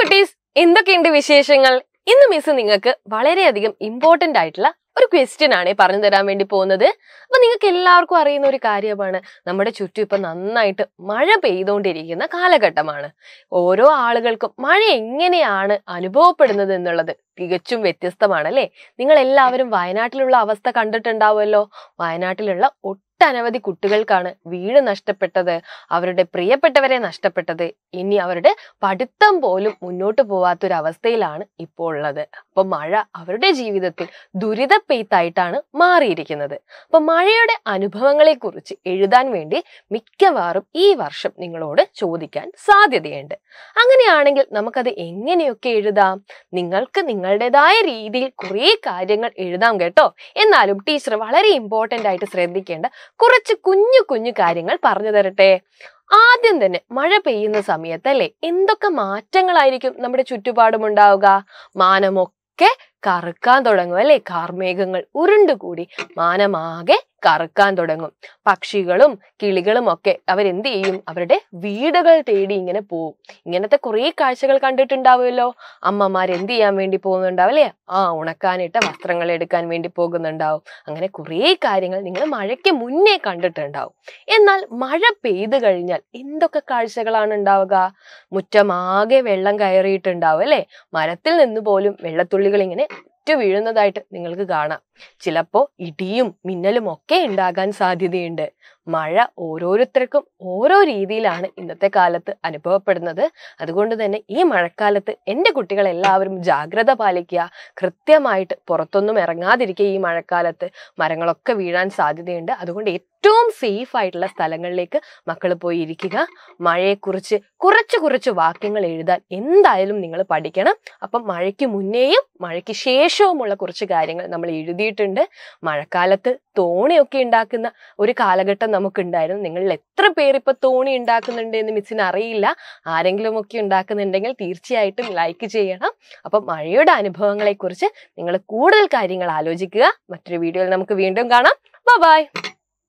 കുട്ടീസ് എന്തൊക്കെയുണ്ട് വിശേഷങ്ങൾ ഇന്ന് മിസ് നിങ്ങൾക്ക് വളരെയധികം ഇമ്പോർട്ടന്റ് ആയിട്ടുള്ള ഒരു ക്വസ്റ്റ്യൻ ആണ് പറഞ്ഞു തരാൻ വേണ്ടി പോകുന്നത് അപ്പൊ നിങ്ങൾക്ക് എല്ലാവർക്കും അറിയുന്ന ഒരു കാര്യമാണ് നമ്മുടെ ചുറ്റും ഇപ്പൊ നന്നായിട്ട് മഴ പെയ്തുകൊണ്ടിരിക്കുന്ന കാലഘട്ടമാണ് ഓരോ ആളുകൾക്കും മഴ എങ്ങനെയാണ് അനുഭവപ്പെടുന്നത് എന്നുള്ളത് തികച്ചും വ്യത്യസ്തമാണ് അല്ലെ നിങ്ങൾ എല്ലാവരും വയനാട്ടിലുള്ള അവസ്ഥ കണ്ടിട്ടുണ്ടാവുമല്ലോ വയനാട്ടിലുള്ള ഒട്ടനവധി കുട്ടികൾക്കാണ് വീട് നഷ്ടപ്പെട്ടത് അവരുടെ പ്രിയപ്പെട്ടവരെ നഷ്ടപ്പെട്ടത് ഇനി അവരുടെ പഠിത്തം പോലും മുന്നോട്ട് പോവാത്തൊരവസ്ഥയിലാണ് ഇപ്പോൾ ഉള്ളത് അപ്പൊ മഴ അവരുടെ ജീവിതത്തിൽ ദുരിത പെയ്ത്തായിട്ടാണ് മാറിയിരിക്കുന്നത് അപ്പൊ മഴയുടെ അനുഭവങ്ങളെ കുറിച്ച് എഴുതാൻ വേണ്ടി മിക്കവാറും ഈ വർഷം നിങ്ങളോട് ചോദിക്കാൻ സാധ്യതയുണ്ട് അങ്ങനെയാണെങ്കിൽ നമുക്കത് എങ്ങനെയൊക്കെ എഴുതാം നിങ്ങൾക്ക് നിങ്ങളുടേതായ രീതിയിൽ കുറേ കാര്യങ്ങൾ എഴുതാം കേട്ടോ എന്നാലും ടീച്ചർ വളരെ ഇമ്പോർട്ടൻ്റ് ആയിട്ട് ശ്രദ്ധിക്കേണ്ട കുറച്ച് കുഞ്ഞു കുഞ്ഞു കാര്യങ്ങൾ പറഞ്ഞു തരട്ടെ ആദ്യം തന്നെ മഴ പെയ്യുന്ന സമയത്തല്ലേ എന്തൊക്കെ മാറ്റങ്ങളായിരിക്കും നമ്മുടെ ചുറ്റുപാടും ഉണ്ടാവുക മാനമൊക്കെ കറുക്കാൻ തുടങ്ങും അല്ലെ കാർമേഘങ്ങൾ ഉരുണ്ടുകൂടി മാനമാകെ കറക്കാൻ തുടങ്ങും പക്ഷികളും കിളികളും ഒക്കെ അവരെന്ത് ചെയ്യും അവരുടെ വീടുകൾ തേടി ഇങ്ങനെ പോവും ഇങ്ങനത്തെ കുറേ കാഴ്ചകൾ കണ്ടിട്ടുണ്ടാവുമല്ലോ അമ്മമാർ എന്ത് ചെയ്യാൻ വേണ്ടി പോകുന്നുണ്ടാവും അല്ലേ ആ ഉണക്കാനിട്ട വസ്ത്രങ്ങൾ എടുക്കാൻ വേണ്ടി പോകുന്നുണ്ടാവും അങ്ങനെ കുറേ കാര്യങ്ങൾ നിങ്ങൾ മഴയ്ക്ക് മുന്നേ കണ്ടിട്ടുണ്ടാവും എന്നാൽ മഴ പെയ്തു കഴിഞ്ഞാൽ എന്തൊക്കെ കാഴ്ചകളാണ് ഉണ്ടാവുക മുറ്റമാകെ വെള്ളം കയറിയിട്ടുണ്ടാവും അല്ലേ മരത്തിൽ നിന്ന് പോലും വെള്ളത്തുള്ളികൾ ഇങ്ങനെ ഒറ്റ വീഴുന്നതായിട്ട് നിങ്ങൾക്ക് കാണാം ചിലപ്പോൾ ഇടിയും മിന്നലും ഒക്കെ ഉണ്ടാകാൻ സാധ്യതയുണ്ട് മഴ ഓരോരുത്തർക്കും ഓരോ രീതിയിലാണ് ഇന്നത്തെ കാലത്ത് അനുഭവപ്പെടുന്നത് അതുകൊണ്ട് തന്നെ ഈ മഴക്കാലത്ത് എൻ്റെ കുട്ടികൾ എല്ലാവരും ജാഗ്രത പാലിക്കുക കൃത്യമായിട്ട് പുറത്തൊന്നും ഇറങ്ങാതിരിക്കുക ഈ മഴക്കാലത്ത് മരങ്ങളൊക്കെ വീഴാൻ സാധ്യതയുണ്ട് അതുകൊണ്ട് ഏറ്റവും സേഫ് ആയിട്ടുള്ള സ്ഥലങ്ങളിലേക്ക് മക്കൾ പോയി ഇരിക്കുക മഴയെക്കുറിച്ച് കുറച്ച് കുറച്ച് വാക്യങ്ങൾ എഴുതാൻ എന്തായാലും നിങ്ങൾ പഠിക്കണം അപ്പം മഴയ്ക്ക് മുന്നേയും മഴയ്ക്ക് ശേഷവുമുള്ള കുറച്ച് കാര്യങ്ങൾ നമ്മൾ എഴുതിയിട്ടുണ്ട് മഴക്കാലത്ത് തോണിയൊക്കെ ഉണ്ടാക്കുന്ന ഒരു കാലഘട്ടം നമുക്കുണ്ടായിരുന്നു നിങ്ങളിൽ എത്ര പേര് ഇപ്പൊ തോണി ഉണ്ടാക്കുന്നുണ്ട് എന്ന് മിസ്സിന് അറിയില്ല ആരെങ്കിലും ഒക്കെ ഉണ്ടാക്കുന്നുണ്ടെങ്കിൽ തീർച്ചയായിട്ടും ലൈക്ക് ചെയ്യണം അപ്പം മഴയുടെ അനുഭവങ്ങളെക്കുറിച്ച് നിങ്ങൾ കൂടുതൽ കാര്യങ്ങൾ ആലോചിക്കുക മറ്റൊരു വീഡിയോയിൽ നമുക്ക് വീണ്ടും കാണാം ബൈ